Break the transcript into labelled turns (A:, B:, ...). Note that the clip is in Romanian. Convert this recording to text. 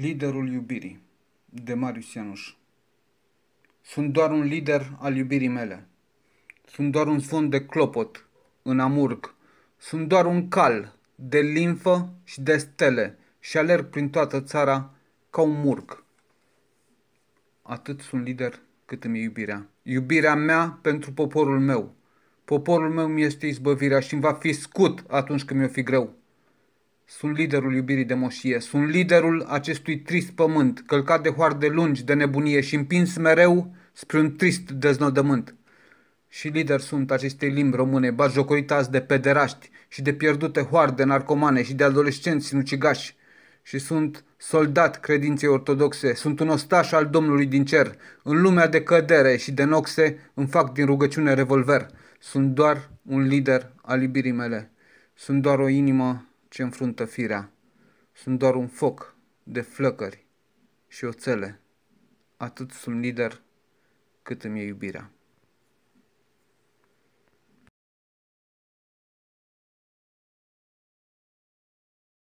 A: Liderul iubirii de Marius Ianuș Sunt doar un lider al iubirii mele. Sunt doar un sfânt de clopot în amurg. Sunt doar un cal de limfă și de stele și alerg prin toată țara ca un murg. Atât sunt lider cât îmi iubirea. Iubirea mea pentru poporul meu. Poporul meu mi este izbăvirea și îmi va fi scut atunci când mi-o fi greu. Sunt liderul iubirii de moșie, sunt liderul acestui trist pământ, călcat de hoarde lungi de nebunie și împins mereu spre un trist deznodământ. Și lider sunt acestei limbi române, bajocoritați de pederaști și de pierdute hoarde narcomane și de adolescenți sinucigași. Și sunt soldat credinței ortodoxe, sunt un ostaș al Domnului din cer. În lumea de cădere și de noxe îmi fac din rugăciune revolver. Sunt doar un lider al iubirii mele. Sunt doar o inimă ce înfruntă firea. Sunt doar un foc de flăcări și oțele. Atât sunt lider cât îmi e iubirea.